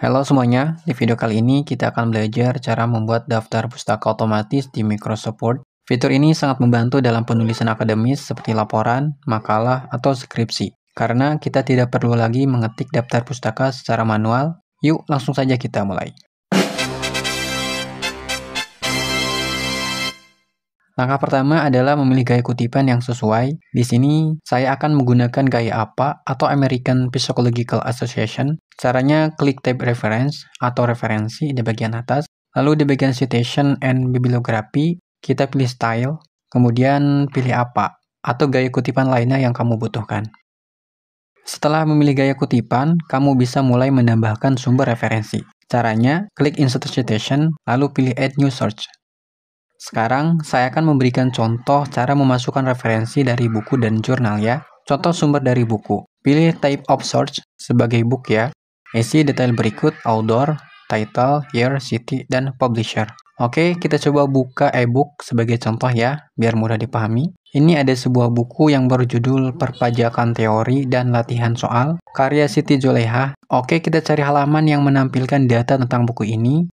Halo semuanya, di video kali ini kita akan belajar cara membuat daftar pustaka otomatis di Microsoft Word. Fitur ini sangat membantu dalam penulisan akademis seperti laporan, makalah, atau skripsi. Karena kita tidak perlu lagi mengetik daftar pustaka secara manual, yuk langsung saja kita mulai. Langkah pertama adalah memilih gaya kutipan yang sesuai. Di sini, saya akan menggunakan gaya apa atau American Psychological Association. Caranya, klik tab reference atau referensi di bagian atas. Lalu di bagian citation and bibliography, kita pilih style, kemudian pilih apa atau gaya kutipan lainnya yang kamu butuhkan. Setelah memilih gaya kutipan, kamu bisa mulai menambahkan sumber referensi. Caranya, klik Insert Citation, lalu pilih Add New Search. Sekarang saya akan memberikan contoh cara memasukkan referensi dari buku dan jurnal ya. Contoh sumber dari buku. Pilih type of search sebagai book ya. Isi detail berikut outdoor, title, year, city, dan publisher. Oke, kita coba buka e-book sebagai contoh ya, biar mudah dipahami. Ini ada sebuah buku yang berjudul Perpajakan Teori dan Latihan Soal, karya Siti Juleha. Oke, kita cari halaman yang menampilkan data tentang buku ini.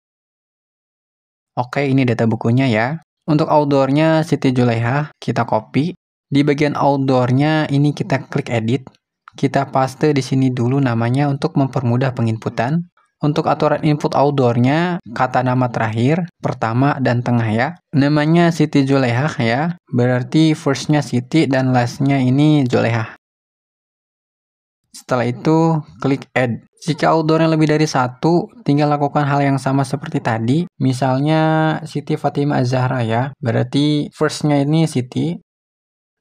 Oke, ini data bukunya ya. Untuk outdoornya Siti Juleha kita copy. Di bagian outdoornya ini kita klik edit. Kita paste di sini dulu namanya untuk mempermudah penginputan. Untuk aturan input outdoornya, kata nama terakhir, pertama dan tengah ya. Namanya Siti Juleha ya, berarti firstnya Siti dan lastnya ini Juleha. Setelah itu, klik Add. Jika outdoornya lebih dari satu, tinggal lakukan hal yang sama seperti tadi. Misalnya Siti Fatimah Zahra ya, berarti first-nya ini Siti,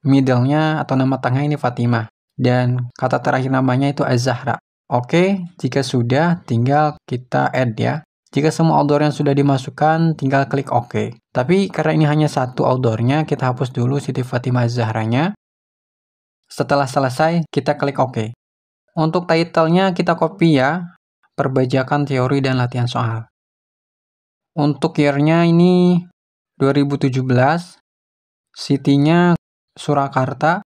Middle-nya atau nama tengah ini Fatimah, dan kata terakhir namanya itu Az-Zahra. Oke, jika sudah, tinggal kita add ya. Jika semua outdoor yang sudah dimasukkan, tinggal klik OK. Tapi karena ini hanya satu outdoornya, kita hapus dulu Siti Fatimah Zahranya. Setelah selesai, kita klik OK. Untuk titlenya kita copy ya, Perbajakan Teori dan Latihan Soal. Untuk year-nya ini 2017, city-nya Surakarta,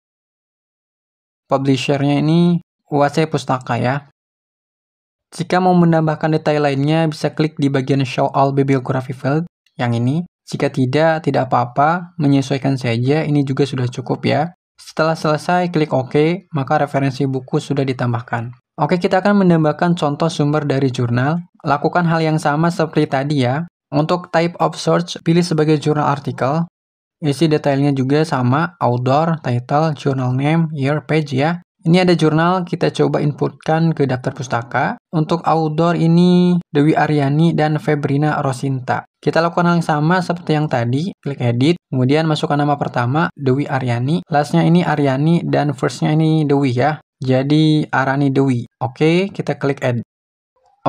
publisher-nya ini UAC Pustaka ya. Jika mau menambahkan detail lainnya, bisa klik di bagian Show All Bibliography Field yang ini. Jika tidak, tidak apa-apa, menyesuaikan saja, ini juga sudah cukup ya. Setelah selesai, klik OK, maka referensi buku sudah ditambahkan. Oke, kita akan menambahkan contoh sumber dari jurnal. Lakukan hal yang sama seperti tadi ya. Untuk type of search, pilih sebagai jurnal artikel. Isi detailnya juga sama, outdoor, title, journal name, year, page ya. Ini ada jurnal kita coba inputkan ke daftar pustaka. Untuk outdoor ini Dewi Aryani dan Febrina Rosinta. Kita lakukan hal yang sama seperti yang tadi, klik edit, kemudian masukkan nama pertama Dewi Aryani, lastnya ini Aryani dan firstnya ini Dewi ya. Jadi Arani Dewi. Oke, kita klik add.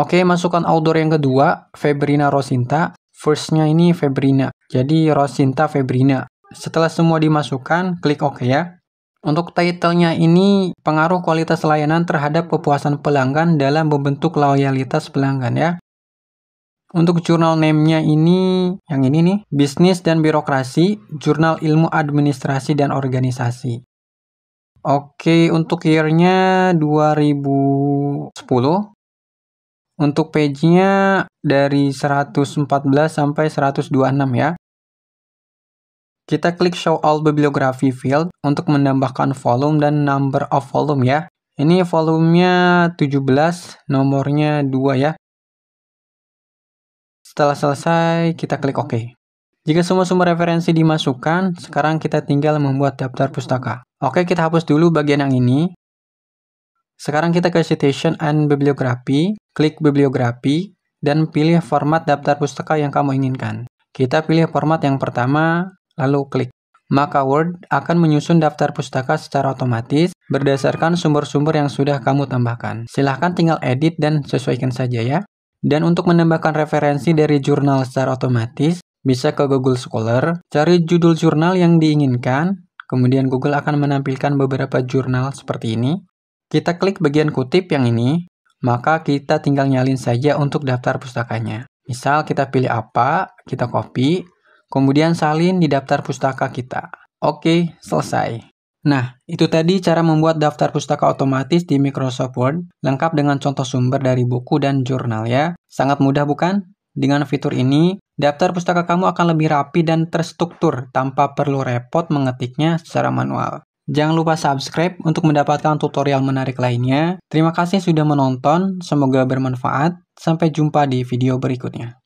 Oke, masukkan outdoor yang kedua, Febrina Rosinta. Firstnya ini Febrina. Jadi Rosinta Febrina. Setelah semua dimasukkan, klik OK ya. Untuk titlenya ini, pengaruh kualitas layanan terhadap kepuasan pelanggan dalam membentuk loyalitas pelanggan ya. Untuk jurnal name-nya ini, yang ini nih, Bisnis dan Birokrasi, Jurnal Ilmu Administrasi dan Organisasi. Oke, untuk year-nya 2010. Untuk page-nya dari 114 sampai 126 ya. Kita klik show all bibliography field untuk menambahkan volume dan number of volume ya. Ini volumenya 17, nomornya 2 ya. Setelah selesai, kita klik OK. Jika semua sumber referensi dimasukkan, sekarang kita tinggal membuat daftar pustaka. Oke, kita hapus dulu bagian yang ini. Sekarang kita ke citation and Bibliography, klik Bibliography dan pilih format daftar pustaka yang kamu inginkan. Kita pilih format yang pertama, lalu klik. Maka Word akan menyusun daftar pustaka secara otomatis berdasarkan sumber-sumber yang sudah kamu tambahkan. Silahkan tinggal edit dan sesuaikan saja ya. Dan untuk menambahkan referensi dari jurnal secara otomatis, bisa ke Google Scholar, cari judul jurnal yang diinginkan, kemudian Google akan menampilkan beberapa jurnal seperti ini. Kita klik bagian kutip yang ini, maka kita tinggal nyalin saja untuk daftar pustakanya. Misal kita pilih apa, kita copy, Kemudian salin di daftar pustaka kita. Oke, selesai. Nah, itu tadi cara membuat daftar pustaka otomatis di Microsoft Word, lengkap dengan contoh sumber dari buku dan jurnal ya. Sangat mudah bukan? Dengan fitur ini, daftar pustaka kamu akan lebih rapi dan terstruktur tanpa perlu repot mengetiknya secara manual. Jangan lupa subscribe untuk mendapatkan tutorial menarik lainnya. Terima kasih sudah menonton, semoga bermanfaat. Sampai jumpa di video berikutnya.